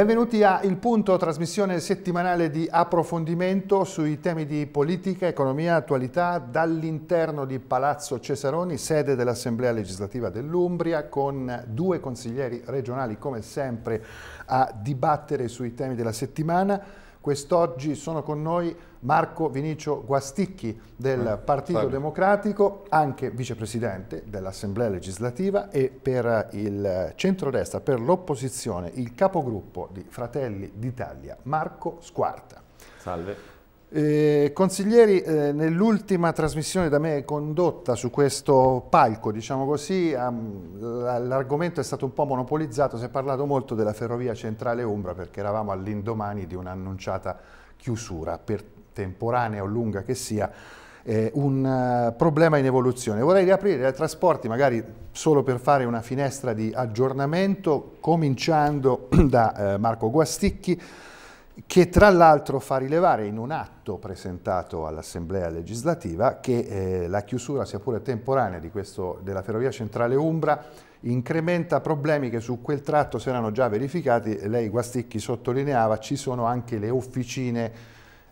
Benvenuti a Il Punto, trasmissione settimanale di approfondimento sui temi di politica, economia, attualità dall'interno di Palazzo Cesaroni, sede dell'Assemblea legislativa dell'Umbria, con due consiglieri regionali come sempre a dibattere sui temi della settimana. Quest'oggi sono con noi Marco Vinicio Guasticchi del ah, Partito Fabio. Democratico, anche vicepresidente dell'Assemblea legislativa e per eh, il centrodestra, per l'opposizione, il capogruppo di Fratelli d'Italia, Marco Squarta. Salve. Eh, consiglieri, eh, nell'ultima trasmissione da me condotta su questo palco, diciamo così, um, l'argomento è stato un po' monopolizzato, si è parlato molto della ferrovia centrale Umbra perché eravamo all'indomani di un'annunciata chiusura, per temporanea o lunga che sia, eh, un uh, problema in evoluzione. Vorrei riaprire i trasporti magari solo per fare una finestra di aggiornamento, cominciando da eh, Marco Guasticchi, che tra l'altro fa rilevare in un atto presentato all'Assemblea legislativa che eh, la chiusura, sia pure temporanea, questo, della Ferrovia Centrale Umbra incrementa problemi che su quel tratto si erano già verificati. Lei, Guasticchi, sottolineava ci sono anche le officine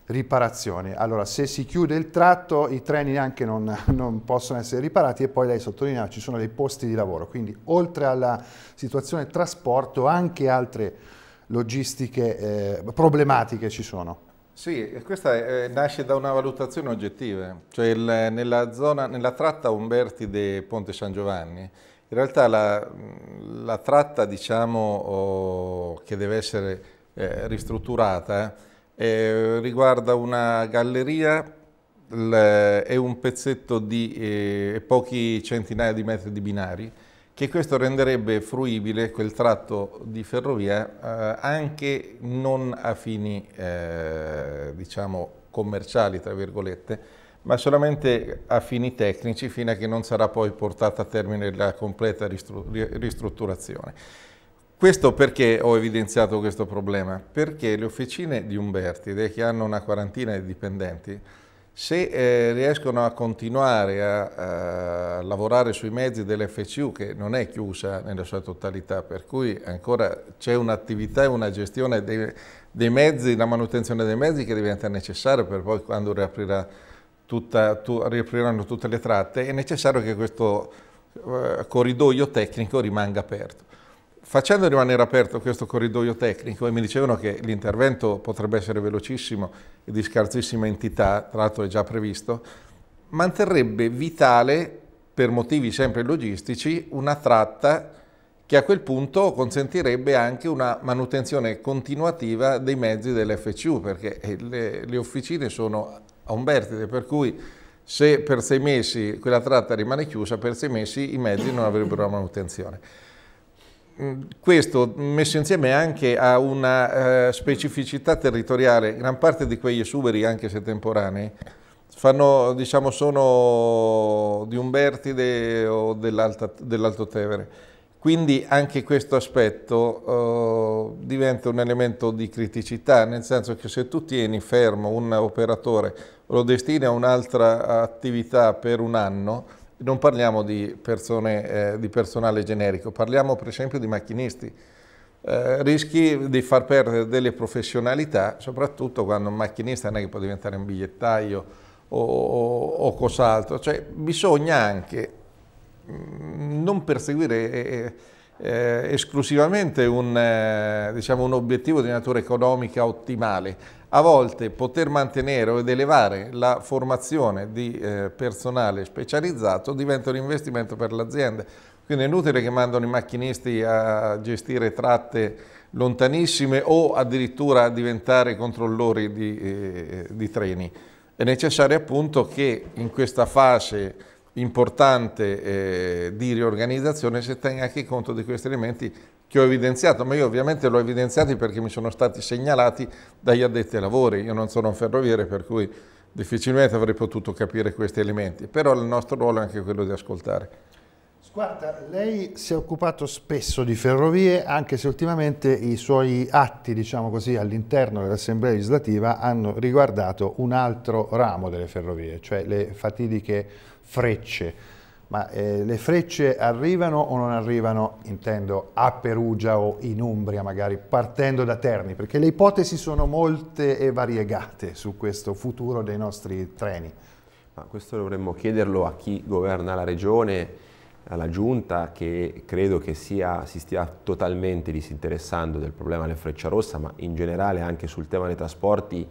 riparazioni. Allora, se si chiude il tratto, i treni neanche non, non, possono essere riparati e poi lei sottolineava ci sono dei posti di lavoro. Quindi, oltre alla situazione trasporto, anche altre logistiche eh, problematiche ci sono? Sì, questa è, eh, nasce da una valutazione oggettiva, cioè il, nella, zona, nella tratta Umbertide Ponte San Giovanni, in realtà la, la tratta diciamo, oh, che deve essere eh, ristrutturata eh, riguarda una galleria e un pezzetto di eh, pochi centinaia di metri di binari, che questo renderebbe fruibile quel tratto di ferrovia eh, anche non a fini eh, diciamo commerciali tra virgolette ma solamente a fini tecnici fino a che non sarà poi portata a termine la completa ristrutturazione. Questo perché ho evidenziato questo problema? Perché le officine di Umberti, che hanno una quarantina di dipendenti, se eh, riescono a continuare a, a, eh, lavorare sui mezzi dell'FCU, che non è chiusa nella sua totalità, per cui ancora c'è un'attività e una gestione dei, dei, mezzi, la manutenzione dei mezzi che diventa necessaria per poi quando tutta, tu, riapriranno tutte le tratte, è necessario che questo eh, corridoio tecnico rimanga aperto. Facendo rimanere aperto questo corridoio tecnico e mi dicevano che l'intervento potrebbe essere velocissimo e di scarsissima entità, tra l'altro è già previsto, manterrebbe vitale, per motivi sempre logistici, una tratta che a quel punto consentirebbe anche una manutenzione continuativa dei mezzi dell'FCU, perché eh, le, le officine sono a un vertice, per cui se per sei mesi quella tratta rimane chiusa, per sei mesi i mezzi non avrebbero la manutenzione. Mm, questo messo insieme anche a una eh, specificità territoriale, gran parte di quegli esuberi, anche se temporanei, fanno, diciamo, sono di Umbertide o dell'Alto Tevere. Quindi anche questo aspetto eh, diventa un elemento di criticità, nel senso che se tu tieni fermo un operatore, lo destini a un'altra attività per un anno, non parliamo di, persone, eh, di personale generico, parliamo per esempio di macchinisti. Eh, rischi di far perdere delle professionalità, soprattutto quando un macchinista non è che può diventare un bigliettaio o, o, o cos'altro. Cioè, bisogna anche mm, non perseguire eh, eh, eh esclusivamente un, eh, diciamo, un obiettivo di natura economica ottimale, a volte poter mantenere ed elevare la formazione di eh, personale specializzato diventa un investimento per l'azienda. Quindi è inutile che mandano i macchinisti a gestire tratte lontanissime o addirittura a diventare controllori di, eh, di treni. È necessario appunto che in questa fase importante eh, di riorganizzazione si tenga anche conto di questi elementi che ho evidenziato, ma io ovviamente l'ho evidenziati perché mi sono stati segnalati dagli addetti ai lavori, io non sono un ferroviere per cui difficilmente avrei potuto capire questi elementi, però il nostro ruolo è anche quello di ascoltare. Squarta, lei si è occupato spesso di ferrovie, anche se ultimamente i suoi atti, diciamo all'interno dell'Assemblea legislativa hanno riguardato un altro ramo delle ferrovie, cioè le fatidiche frecce ma eh, le frecce arrivano o non arrivano, intendo, a Perugia o in Umbria magari, partendo da Terni, perché le ipotesi sono molte e variegate su questo futuro dei nostri treni. Ma questo dovremmo chiederlo a chi governa la regione, alla giunta, che credo che sia, si stia totalmente disinteressando del problema delle frecce rossa, ma in generale anche sul tema dei trasporti,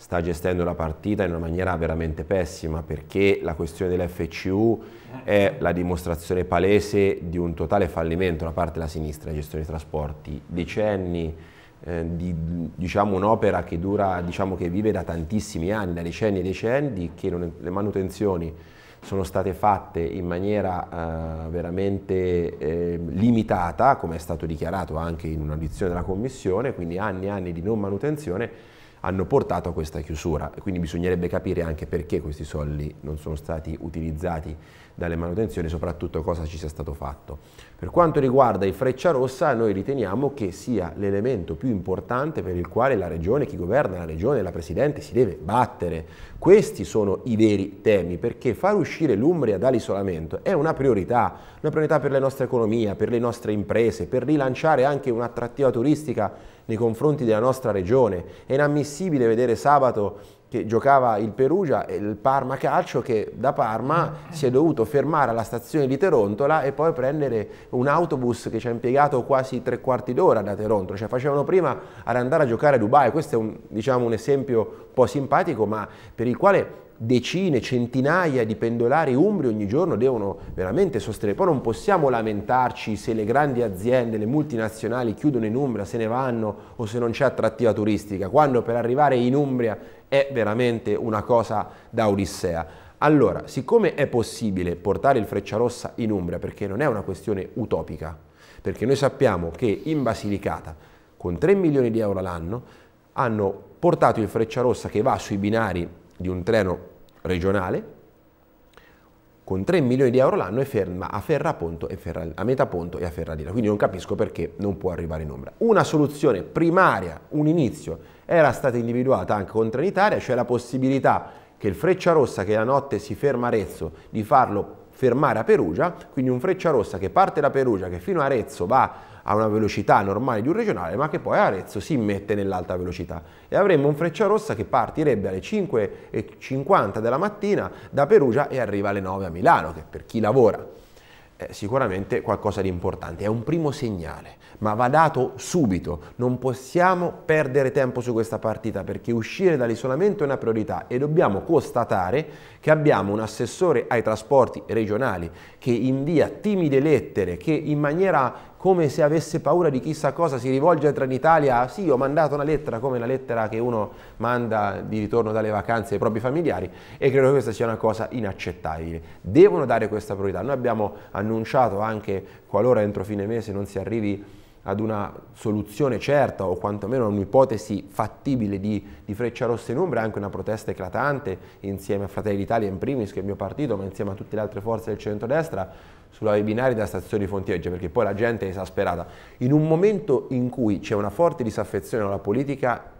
sta gestendo la partita in una maniera veramente pessima perché la questione dell'FCU è la dimostrazione palese di un totale fallimento da parte della sinistra, la gestione dei trasporti, decenni eh, di diciamo, un'opera che dura, diciamo che vive da tantissimi anni, da decenni e decenni, che non, le manutenzioni sono state fatte in maniera eh, veramente eh, limitata, come è stato dichiarato anche in un'audizione della Commissione, quindi anni e anni di non manutenzione hanno portato a questa chiusura. Quindi bisognerebbe capire anche perché questi soldi non sono stati utilizzati dalle manutenzioni, e soprattutto cosa ci sia stato fatto. Per quanto riguarda il Freccia Rossa, noi riteniamo che sia l'elemento più importante per il quale la Regione, chi governa la Regione, la Presidente si deve battere. Questi sono i veri temi, perché far uscire l'Umbria dall'isolamento è una priorità, una priorità per la nostra economia, per le nostre imprese, per rilanciare anche un'attrattiva turistica nei confronti della nostra regione. È inammissibile vedere sabato che giocava il Perugia e il Parma Calcio che da Parma mm. si è dovuto fermare alla stazione di Terontola e poi prendere un autobus che ci ha impiegato quasi tre quarti d'ora da Terontola, cioè facevano prima ad andare a giocare a Dubai, questo è un, diciamo, un esempio un po' simpatico ma per il quale decine, centinaia di pendolari umbri ogni giorno devono veramente sostenere. Poi non possiamo lamentarci se le grandi aziende, le multinazionali chiudono in Umbria, se ne vanno o se non c'è attrattiva turistica, quando per arrivare in Umbria è veramente una cosa da odissea. Allora, siccome è possibile portare il Frecciarossa in Umbria, perché non è una questione utopica, perché noi sappiamo che in Basilicata, con 3 milioni di euro all'anno, hanno portato il Frecciarossa che va sui binari di un treno regionale con 3 milioni di euro l'anno e ferma a Ferraponto e Ferra, a Metaponto e a Ferradina. Quindi non capisco perché non può arrivare in ombra. Una soluzione primaria, un inizio, era stata individuata anche con Trenitalia, cioè la possibilità che il Frecciarossa che la notte si ferma a Arezzo di farlo fermare a Perugia, quindi un Frecciarossa che parte da Perugia, che fino a Arezzo va a una velocità normale di un regionale, ma che poi Arezzo si mette nell'alta velocità. E avremmo un Frecciarossa che partirebbe alle 5.50 della mattina da Perugia e arriva alle 9 a Milano, che per chi lavora è eh, sicuramente qualcosa di importante, è un primo segnale, ma va dato subito, non possiamo perdere tempo su questa partita perché uscire dall'isolamento è una priorità e dobbiamo constatare che abbiamo un assessore ai trasporti regionali che invia timide lettere, che in maniera come se avesse paura di chissà cosa si rivolge a Trenitalia, ah, sì ho mandato una lettera come la lettera che uno manda di ritorno dalle vacanze ai propri familiari e credo che questa sia una cosa inaccettabile. Devono dare questa priorità. Noi abbiamo annunciato anche qualora entro fine mese non si arrivi ad una soluzione certa o quantomeno a un'ipotesi fattibile di, di, Freccia Rossa in Umbria, anche una protesta eclatante insieme a Fratelli d'Italia in primis, che è il mio partito, ma insieme a tutte le altre forze del centrodestra, sulla binari della stazione di Fontilegge, perché poi la gente è esasperata. In un momento in cui c'è una forte disaffezione alla politica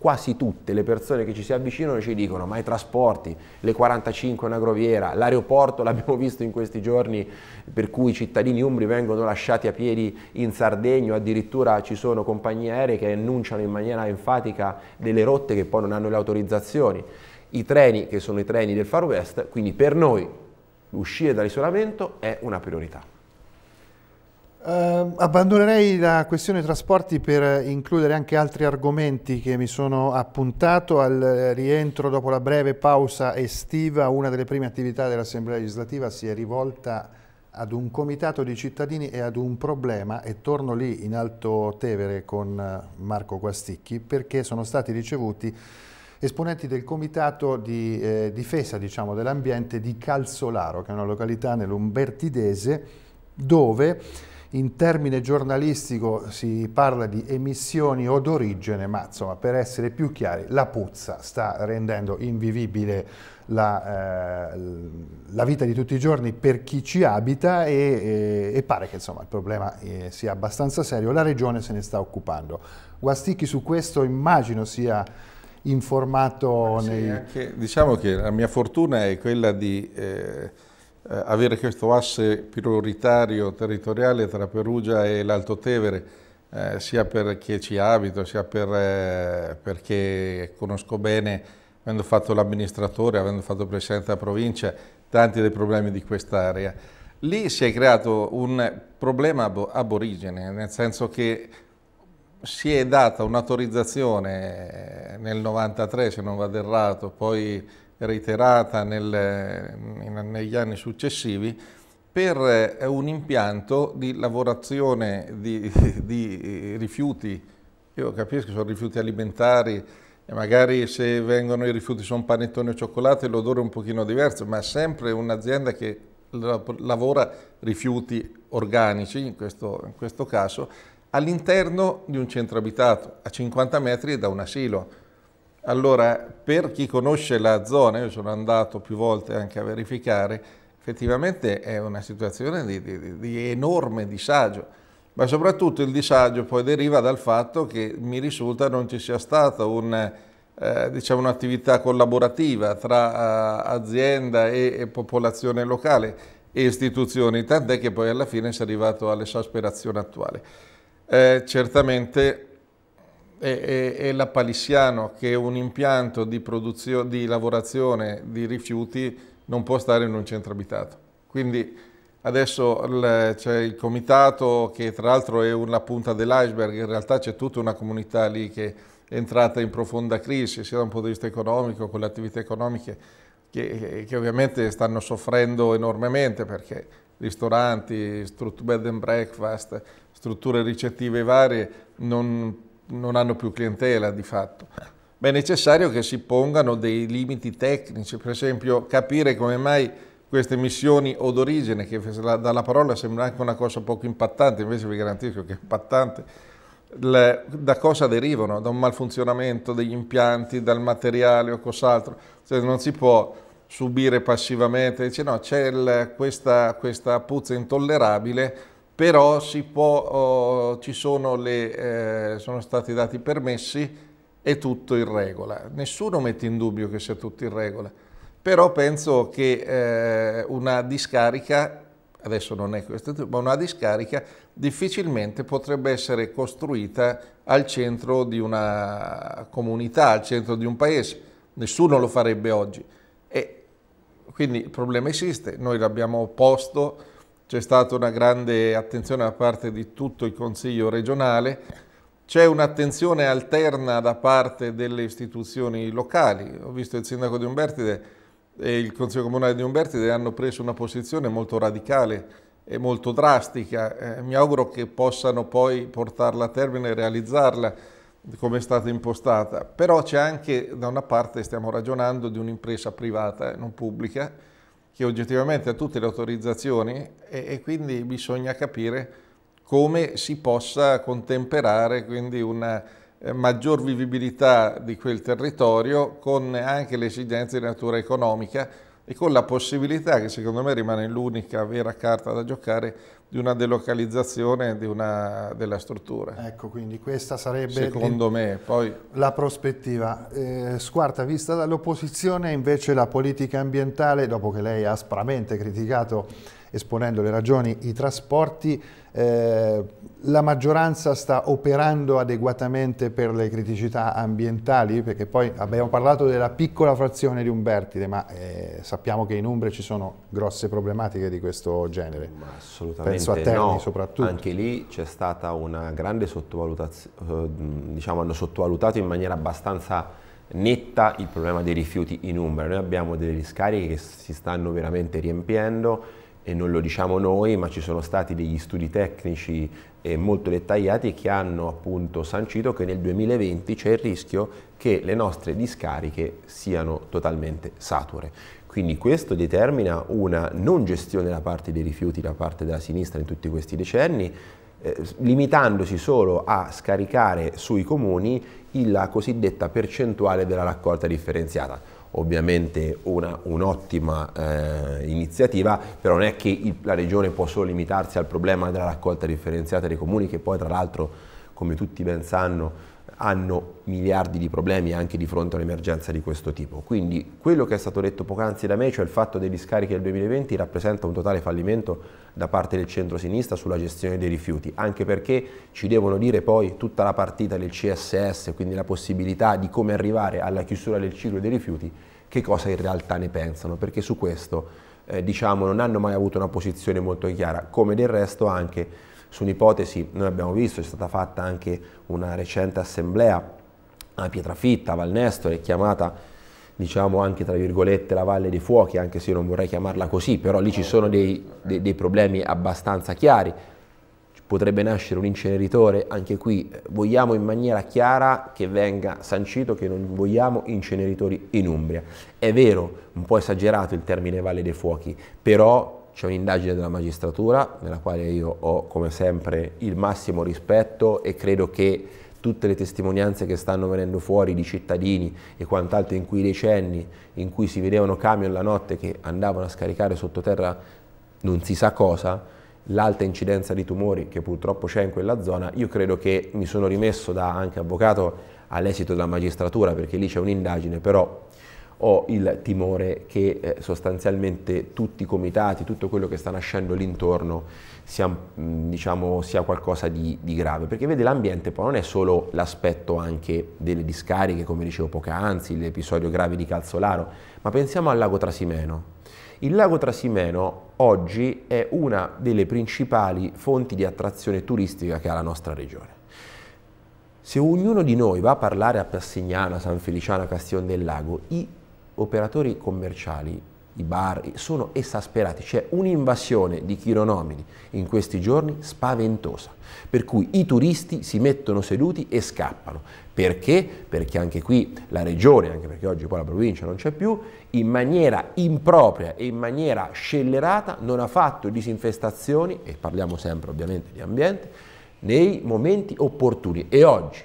quasi tutte le persone che ci si avvicinano ci dicono ma i trasporti, le 45 in agrovia, l'aeroporto l'abbiamo visto in questi giorni per cui i cittadini umbri vengono lasciati a piedi in Sardegna, addirittura ci sono compagnie aeree che annunciano in maniera enfatica delle rotte che poi non hanno le autorizzazioni, i treni che sono i treni del Far West, quindi per noi uscire dall'isolamento è una priorità. Uh, abbandonerei la questione trasporti per includere anche altri argomenti che mi sono appuntato al rientro dopo la breve pausa estiva. Una delle prime attività dell'Assemblea legislativa si è rivolta ad un comitato di cittadini e ad un problema e torno lì in Alto Tevere con eh, Marco Guasticchi perché sono stati ricevuti esponenti del comitato di eh, difesa diciamo, dell'ambiente di Calzolaro che è una località nell'Umbertidese dove in termine giornalistico si parla di emissioni o d'origine, ma insomma, per essere più chiari, la puzza sta rendendo invivibile la, eh, la vita di tutti i giorni per chi ci abita e, e, eh, e pare che insomma, il problema eh, sia abbastanza serio. La Regione se ne sta occupando. Guasticchi su questo immagino sia informato. Sì, nei... anche, diciamo che la mia fortuna è quella di... Eh eh, avere questo asse prioritario territoriale tra Perugia e l'Alto Tevere, eh, sia chi ci abito, sia per, eh, perché conosco bene, avendo fatto l'amministratore, avendo fatto presidente della provincia, tanti dei problemi di quest'area. Lì si è creato un problema ab aborigene, nel senso che si è data un'autorizzazione eh, nel 93, se non vado errato, poi reiterata nel, negli anni successivi per eh, un impianto di lavorazione di, di rifiuti, io capisco che sono rifiuti alimentari, e magari se vengono i rifiuti sono panettone o cioccolato l'odore è un pochino diverso, ma è sempre un'azienda che lavora rifiuti organici, in questo, in questo caso, all'interno di un centro abitato, a 50 metri da un asilo. Allora, per chi conosce la zona, io sono andato più volte anche a verificare, effettivamente è una situazione di, di, di enorme disagio, ma soprattutto il disagio poi deriva dal fatto che mi risulta non ci sia stata un, eh, diciamo, un'attività collaborativa tra eh, azienda e, e popolazione locale e istituzioni, tant'è che poi alla fine si è arrivato all'esasperazione attuale. Eh, certamente e, e, e la Palissiano che un impianto di, di lavorazione di rifiuti non può stare in un centro abitato. Quindi adesso c'è il comitato che tra l'altro è una punta dell'iceberg, in realtà c'è tutta una comunità lì che è entrata in profonda crisi sia da un punto di vista economico con le attività economiche che, che ovviamente stanno soffrendo enormemente perché ristoranti, bed and breakfast, strutture ricettive varie non non hanno più clientela di fatto. Ma è necessario che si pongano dei limiti tecnici, per esempio capire come mai queste missioni odorigene, che dalla parola sembra anche una cosa poco impattante, invece vi garantisco che è impattante, le, da cosa derivano? Da un malfunzionamento degli impianti, dal materiale o cos'altro? Cioè non si può subire passivamente, dice no, c'è questa, questa puzza intollerabile, però può, oh, ci sono, le, eh, sono stati dati permessi è tutto in regola. Nessuno mette in dubbio che sia tutto in regola, però penso che eh, una discarica, adesso non è questo, ma una discarica difficilmente potrebbe essere costruita al centro di una comunità, al centro di un paese. Nessuno lo farebbe oggi. E quindi il problema esiste, noi l'abbiamo posto c'è stata una grande attenzione da parte di tutto il Consiglio regionale, c'è un'attenzione alterna da parte delle istituzioni locali. Ho visto il sindaco di Umbertide e il Consiglio Comunale di Umbertide hanno preso una posizione molto radicale e molto drastica. Eh, mi auguro che possano poi portarla a termine e realizzarla come è stata impostata. Però c'è anche, da una parte stiamo ragionando di un'impresa privata, e non pubblica, che oggettivamente ha tutte le autorizzazioni e, e quindi bisogna capire come si possa contemperare quindi una eh, maggior vivibilità di quel territorio con anche le esigenze di natura economica e con la possibilità, che secondo me rimane l'unica vera carta da giocare, di una delocalizzazione di una, della struttura. Ecco, quindi questa sarebbe secondo me, poi... la prospettiva. Eh, squarta, vista dall'opposizione invece la politica ambientale, dopo che lei ha aspramente criticato esponendo le ragioni, i trasporti, eh, la maggioranza sta operando adeguatamente per le criticità ambientali, perché poi abbiamo parlato della piccola frazione di Umbertide, ma eh, sappiamo che in Umbria ci sono grosse problematiche di questo genere. Ma assolutamente Penso a Terni no. soprattutto. Anche lì c'è stata una grande sottovalutazione, eh, diciamo hanno sottovalutato in maniera abbastanza netta il problema dei rifiuti in Umbria. Noi abbiamo delle discariche che si stanno veramente riempiendo, e non lo diciamo noi, ma ci sono stati degli studi tecnici eh, molto dettagliati che hanno appunto sancito che nel 2020 c'è il rischio che le nostre discariche siano totalmente sature. Quindi questo determina una non gestione da parte dei rifiuti da parte della sinistra in tutti questi decenni, eh, limitandosi solo a scaricare sui comuni la cosiddetta percentuale della raccolta differenziata ovviamente un'ottima eh, iniziativa, però non è che il, la Regione può solo limitarsi al problema della raccolta differenziata dei comuni, che poi tra l'altro, come tutti ben sanno, hanno miliardi di problemi anche di fronte a un'emergenza di questo tipo. Quindi quello che è stato detto poc'anzi da me, cioè il fatto degli scarichi del 2020, rappresenta un totale fallimento da parte del centro-sinistra sulla gestione dei rifiuti, anche perché ci devono dire poi tutta la partita del CSS, quindi la possibilità di come arrivare alla chiusura del ciclo dei rifiuti, che cosa in realtà ne pensano, perché su questo eh, diciamo, non hanno mai avuto una posizione molto chiara, come del resto anche su un'ipotesi, noi abbiamo visto, è stata fatta anche una recente assemblea a Pietrafitta, a Valnestore, chiamata diciamo anche tra virgolette la Valle dei Fuochi, anche se io non vorrei chiamarla così, però lì ci sono dei, dei, dei problemi abbastanza chiari. Potrebbe nascere un inceneritore, anche qui eh, vogliamo in maniera chiara che venga sancito che non vogliamo inceneritori in Umbria. È vero, un po' esagerato il termine Valle dei Fuochi, però c'è un'indagine della magistratura nella quale io ho come sempre il massimo rispetto e credo che tutte le testimonianze che stanno venendo fuori di cittadini e quant'altro in quei decenni in cui si vedevano camion la notte che andavano a scaricare sottoterra non si sa cosa, l'alta incidenza di tumori che purtroppo c'è in quella zona, io credo che mi sono rimesso da anche avvocato all'esito della magistratura perché lì c'è un'indagine, però ho il timore che eh, sostanzialmente tutti i comitati, tutto quello che sta nascendo l'intorno sia, mm, diciamo, sia qualcosa di, di, grave, perché vede l'ambiente poi non è solo l'aspetto anche delle discariche, come dicevo poc'anzi, l'episodio grave di Calzolaro, ma pensiamo al lago Trasimeno. Il lago Trasimeno oggi è una delle principali fonti di attrazione turistica che ha la nostra regione. Se ognuno di noi va a parlare a Passignano, a San Feliciano, a Castion del Lago, i operatori commerciali, i bar, sono esasperati, c'è un'invasione di chironomini in questi giorni spaventosa, per cui i turisti si mettono seduti e scappano. Perché? Perché anche qui la regione, anche perché oggi poi la provincia non c'è più, in maniera impropria e in maniera scellerata non ha fatto disinfestazioni, e parliamo sempre ovviamente di ambiente, nei momenti opportuni. E oggi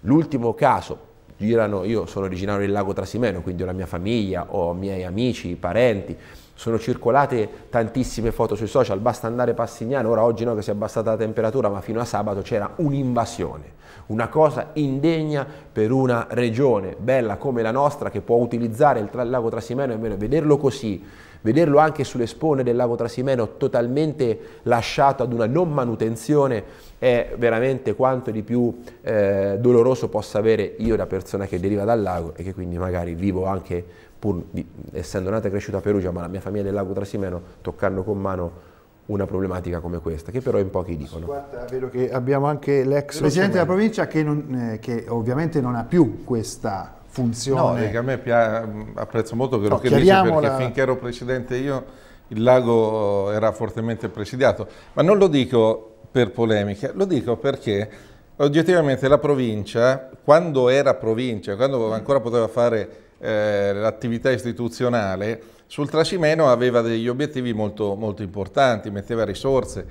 l'ultimo caso girano, io sono originario del lago Trasimeno, quindi ho la mia famiglia, ho miei amici, parenti, sono circolate tantissime foto sui social, basta andare a Passignano, ora oggi no che si è abbassata la temperatura, ma fino a sabato c'era un'invasione, una cosa indegna per una regione bella come la nostra che può utilizzare il lago Trasimeno e vederlo così Vederlo anche sulle sponde del lago Trasimeno totalmente lasciato ad una non manutenzione è veramente quanto di più eh, doloroso possa avere io da persona che deriva dal lago e che quindi magari vivo anche, pur di, essendo nata e cresciuta a Perugia, ma la mia famiglia del lago Trasimeno, toccando con mano una problematica come questa, che però in pochi dicono. Guarda, è che abbiamo anche l'ex presidente della provincia che, non, eh, che ovviamente non ha più questa funzione. No, eh, a me apprezzo molto quello no, che dice perché la... finché ero presidente io il lago era fortemente presidiato, ma non lo dico per polemiche, lo dico perché oggettivamente la provincia, quando era provincia, quando ancora poteva fare eh, l'attività istituzionale, sul Trascimeno aveva degli obiettivi molto, molto importanti, metteva risorse,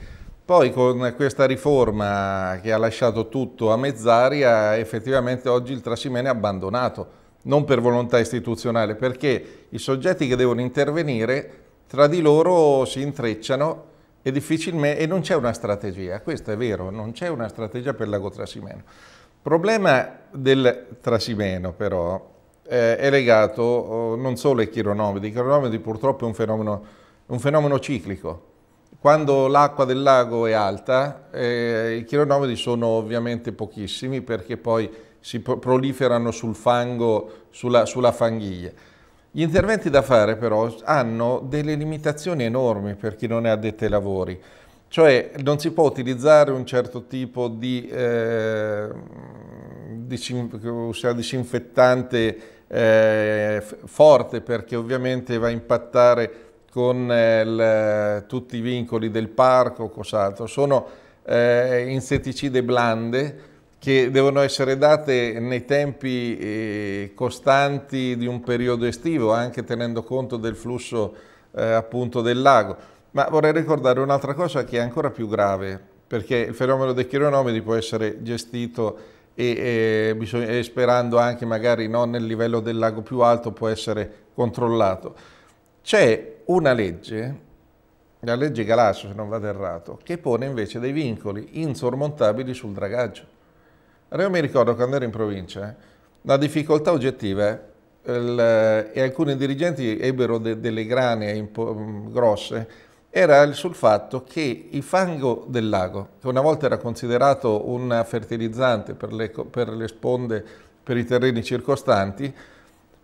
poi con questa riforma che ha lasciato tutto a mezz'aria, effettivamente oggi il Trasimene è abbandonato, non per volontà istituzionale, perché i soggetti che devono intervenire tra di loro si intrecciano e, difficilmente, e non c'è una strategia, questo è vero, non c'è una strategia per il l'ago Trasimeno. Il problema del Trasimeno però eh, è legato oh, non solo ai chironomidi, i chironomidi purtroppo è un fenomeno, un fenomeno ciclico, quando l'acqua del lago è alta, eh, i chironomidi sono ovviamente pochissimi perché poi si proliferano sul fango, sulla, sulla fanghiglia. Gli interventi da fare però hanno delle limitazioni enormi per chi non è addetto ai lavori, cioè non si può utilizzare un certo tipo di, eh, disinfettante eh, forte perché ovviamente va a impattare con eh, il, eh, tutti i vincoli del parco, cos'altro. Sono eh, insetticide blande che devono essere date nei tempi eh, costanti di un periodo estivo, anche tenendo conto del flusso eh, appunto del lago. Ma vorrei ricordare un'altra cosa che è ancora più grave, perché il fenomeno dei chironomidi può essere gestito e, e, e sperando anche magari non nel livello del lago più alto può essere controllato c'è una legge, la legge Galasso se non vado errato, che pone invece dei vincoli insormontabili sul dragaggio. Allora io mi ricordo quando ero in provincia, la difficoltà oggettiva il, e alcuni dirigenti ebbero de, delle grane grosse, era sul fatto che il fango del lago, che una volta era considerato un fertilizzante per le, per le sponde, per i terreni circostanti,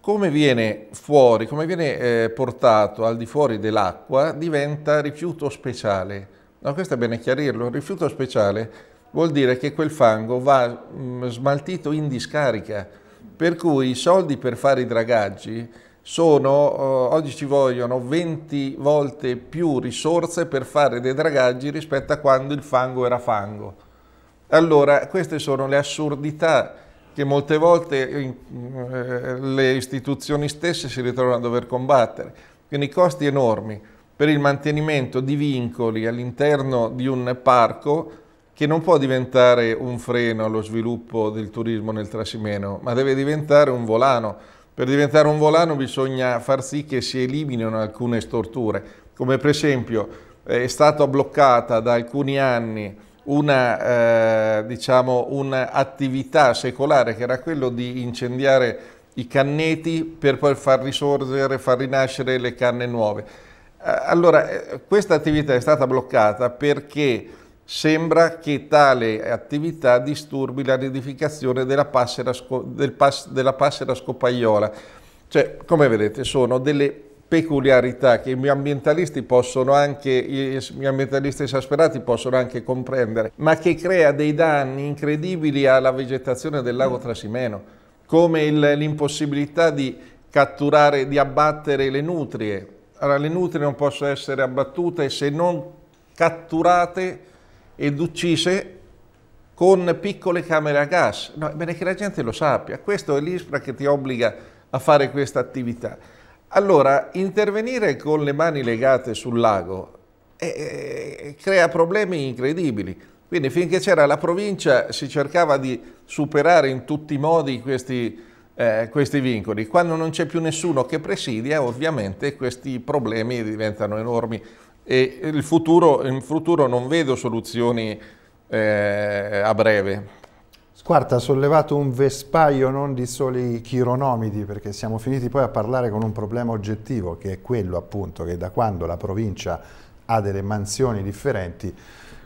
come viene fuori, come viene eh, portato al di fuori dell'acqua, diventa rifiuto speciale. No, questo è bene chiarirlo, il rifiuto speciale vuol dire che quel fango va mh, mm, smaltito in discarica, per cui i soldi per fare i dragaggi sono, eh, oggi ci vogliono 20 volte più risorse per fare dei dragaggi rispetto a quando il fango era fango. Allora, queste sono le assurdità che molte volte eh, eh, le istituzioni stesse si ritrovano a dover combattere. Quindi costi enormi per il mantenimento di vincoli all'interno di un parco che non può diventare un freno allo sviluppo del turismo nel Trasimeno, ma deve diventare un volano. Per diventare un volano bisogna far sì che si eliminino alcune storture, come per esempio eh, è stata bloccata da alcuni anni una, eh, diciamo, un'attività secolare che era quello di incendiare i canneti per poi far risorgere, far rinascere le canne nuove. Eh, allora, eh, questa attività è stata bloccata perché sembra che tale attività disturbi la nidificazione della passera, della passera scopaiola. Cioè, come vedete, sono delle peculiarità che gli ambientalisti, possono anche, gli ambientalisti esasperati possono anche comprendere, ma che crea dei danni incredibili alla vegetazione del lago Trasimeno, come l'impossibilità di catturare, di abbattere le nutrie. Allora, le nutrie non possono essere abbattute se non catturate ed uccise con piccole camere a gas. No, è bene che la gente lo sappia. Questo è l'ISPRA che ti obbliga a fare questa attività. Allora, intervenire con le mani legate sul lago eh, eh, crea problemi incredibili. Quindi finché c'era la provincia si cercava di superare in tutti i modi questi, eh, questi vincoli. Quando non c'è più nessuno che presidia, ovviamente questi problemi diventano enormi e il futuro, in futuro non vedo soluzioni eh, a breve. Quarta, ha sollevato un vespaio non di soli chironomidi, perché siamo finiti poi a parlare con un problema oggettivo, che è quello appunto che da quando la provincia ha delle mansioni differenti,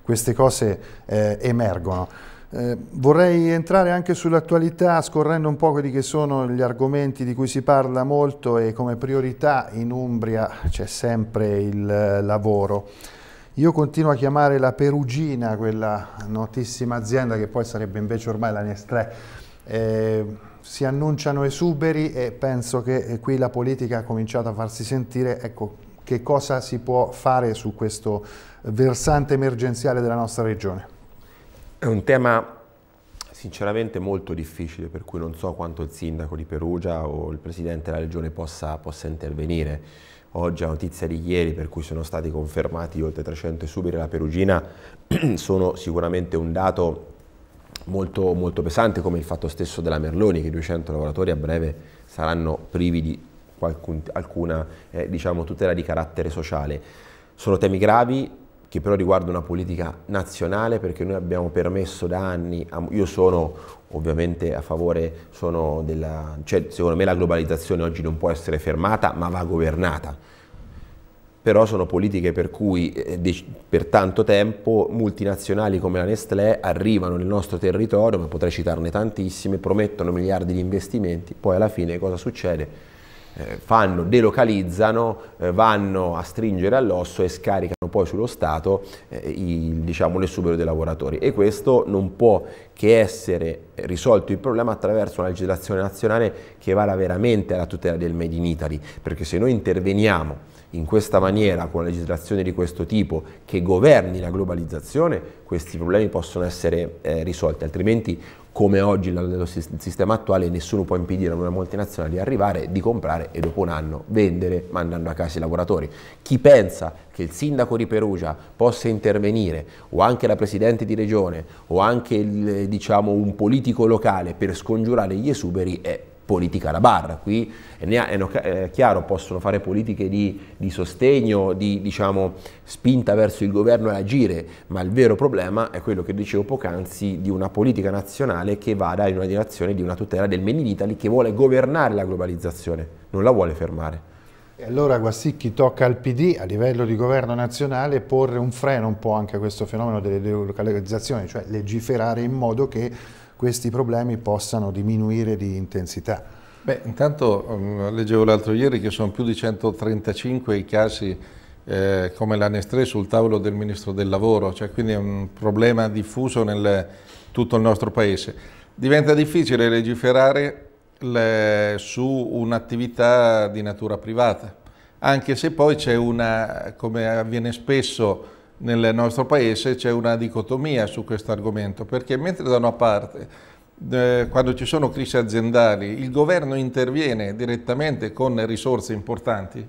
queste cose eh, emergono. Eh, vorrei entrare anche sull'attualità scorrendo un po' quelli che sono gli argomenti di cui si parla molto e come priorità in Umbria c'è sempre il eh, lavoro. Io continuo a chiamare la Perugina, quella notissima azienda che poi sarebbe invece ormai la Nestlé. Eh, si annunciano esuberi e penso che eh, qui la politica ha cominciato a farsi sentire. Ecco, che cosa si può fare su questo versante emergenziale della nostra regione? È un tema sinceramente molto difficile, per cui non so quanto il sindaco di Perugia o il presidente della regione possa, possa intervenire. Oggi a notizia di ieri per cui sono stati confermati oltre 300 esuberi alla Perugina sono sicuramente un dato molto, molto pesante come il fatto stesso della Merloni che 200 lavoratori a breve saranno privi di qualcun, alcuna eh, diciamo, tutela di carattere sociale. Sono temi gravi, che però riguarda una politica nazionale perché noi abbiamo permesso da anni, io sono ovviamente a favore, sono della, cioè secondo me la globalizzazione oggi non può essere fermata ma va governata, però sono politiche per cui eh, per tanto tempo multinazionali come la Nestlé arrivano nel nostro territorio, ma potrei citarne tantissime, promettono miliardi di investimenti, poi alla fine cosa succede? eh, fanno, delocalizzano, eh, vanno a stringere all'osso e scaricano poi sullo Stato eh, il, diciamo, l'esubero dei lavoratori e questo non può che essere risolto il problema attraverso una legislazione nazionale che vada veramente alla tutela del Made in Italy, perché se noi interveniamo in questa maniera, con una legislazione di questo tipo, che governi la globalizzazione, questi problemi possono essere eh, risolti, altrimenti come oggi nel sistema attuale nessuno può impedire a una multinazionale di arrivare, di comprare e dopo un anno vendere mandando a casa i lavoratori. Chi pensa che il sindaco di Perugia possa intervenire o anche la presidente di regione o anche il, diciamo, un politico locale per scongiurare gli esuberi è politica alla barra, qui è chiaro, possono fare politiche di, di sostegno, di diciamo, spinta verso il governo ad agire, ma il vero problema è quello che dicevo poc'anzi di una politica nazionale che vada in una direzione di una tutela del Made in Italy che vuole governare la globalizzazione, non la vuole fermare. E allora Guassicchi tocca al PD a livello di governo nazionale porre un freno un po' anche a questo fenomeno delle delocalizzazioni, cioè legiferare in modo che questi problemi possano diminuire di intensità. Beh, intanto mm, leggevo l'altro ieri che sono più di 135 i casi eh, come la sul tavolo del Ministro del Lavoro, cioè quindi è un problema diffuso nel tutto il nostro Paese. Diventa difficile legiferare le, su un'attività di natura privata, anche se poi c'è una, come avviene spesso, nel nostro paese c'è una dicotomia su questo argomento, perché mentre da una parte eh, quando ci sono crisi aziendali il governo interviene direttamente con risorse importanti,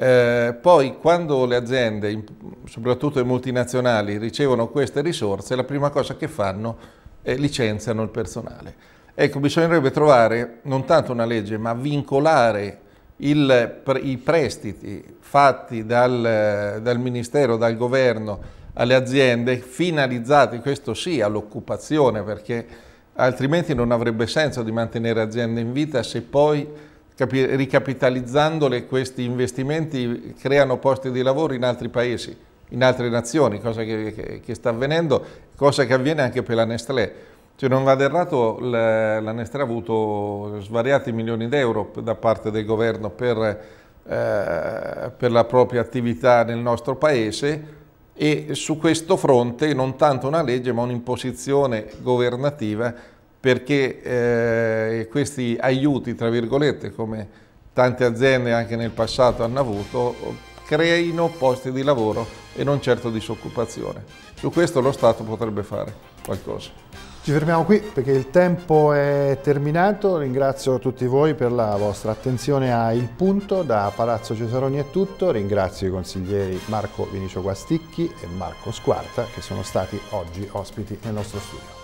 eh, poi quando le aziende, soprattutto le multinazionali, ricevono queste risorse, la prima cosa che fanno è licenziano il personale. Ecco, bisognerebbe trovare non tanto una legge, ma vincolare il, i prestiti fatti dal, dal Ministero, dal Governo alle aziende, finalizzati, questo sì, all'occupazione, perché altrimenti non avrebbe senso di mantenere aziende in vita se poi ricapitalizzandole questi investimenti creano posti di lavoro in altri paesi, in altre nazioni, cosa che, che, che sta avvenendo, cosa che avviene anche per la Nestlé. Se cioè, non vado errato, l'Anestra ha avuto svariati milioni d'euro da parte del governo per, eh, per la propria attività nel nostro paese e su questo fronte non tanto una legge ma un'imposizione governativa perché eh, questi aiuti, tra virgolette, come tante aziende anche nel passato hanno avuto, creino posti di lavoro e non certo disoccupazione. Su questo lo Stato potrebbe fare qualcosa. Ci fermiamo qui perché il tempo è terminato, ringrazio tutti voi per la vostra attenzione a Il Punto, da Palazzo Cesaroni è tutto, ringrazio i consiglieri Marco Vinicio Guasticchi e Marco Squarta che sono stati oggi ospiti nel nostro studio.